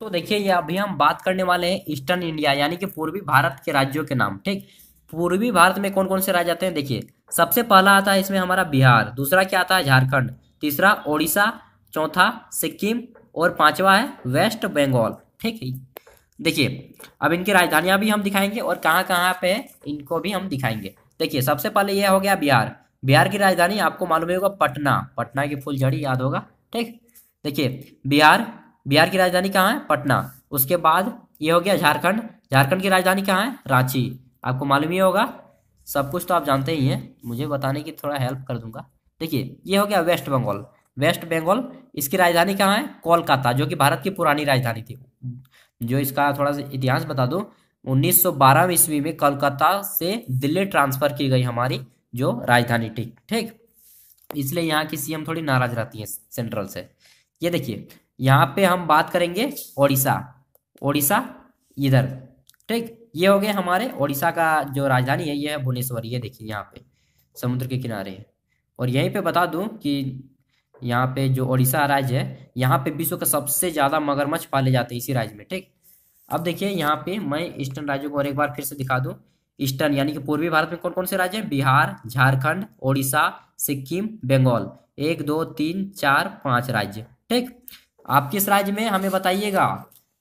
तो देखिए ये अभी हम बात करने वाले हैं ईस्टर्न इंडिया यानी कि पूर्वी भारत के राज्यों के नाम ठीक पूर्वी भारत में कौन कौन से राज्य आते हैं देखिए सबसे पहला आता है इसमें हमारा बिहार दूसरा क्या आता है झारखंड तीसरा ओडिशा चौथा सिक्किम और पांचवा है वेस्ट बंगाल ठीक है देखिए अब इनकी राजधानियां भी हम दिखाएंगे और कहाँ कहाँ पे इनको भी हम दिखाएंगे देखिए सबसे पहले यह हो गया बिहार बिहार की राजधानी आपको मालूम होगा पटना पटना की फुलझड़ी याद होगा ठीक देखिए बिहार बिहार की राजधानी कहाँ है पटना उसके बाद ये हो गया झारखंड झारखंड की राजधानी कहाँ है रांची आपको मालूम ही होगा सब कुछ तो आप जानते ही हैं मुझे बताने की थोड़ा हेल्प कर दूंगा देखिए ये हो गया वेस्ट बंगाल वेस्ट बंगाल इसकी राजधानी कहाँ है कोलकाता जो कि भारत की पुरानी राजधानी थी जो इसका थोड़ा सा इतिहास बता दूँ 1912 ईस्वी में कोलकाता से दिल्ली ट्रांसफर की गई हमारी जो राजधानी ठीक ठीक इसलिए यहाँ की सीएम थोड़ी नाराज रहती है सेंट्रल से ये देखिए यहाँ पे हम बात करेंगे ओडिशा ओडिशा इधर ठीक ये हो गए हमारे ओडिशा का जो राजधानी है ये है भुवनेश्वर ये देखिए यहाँ पे समुद्र के किनारे और यहीं पे बता दूं कि यहाँ पे जो ओडिशा राज्य है यहाँ पे विश्व का सबसे ज़्यादा मगरमच्छ पाले जाते हैं इसी राज्य में ठीक अब देखिए यहाँ पे मैं ईस्टर्न राज्यों को और एक बार फिर से दिखा दूँ ईस्टर्न यानी कि पूर्वी भारत में कौन कौन से राज्य हैं बिहार झारखंड ओडिशा सिक्किम बंगाल एक दो तीन चार पाँच राज्य ठीक आप किस राज्य में हमें बताइएगा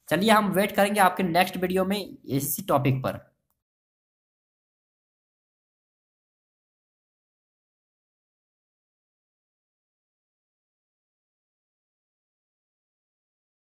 चलिए हम वेट करेंगे आपके नेक्स्ट वीडियो में इसी टॉपिक पर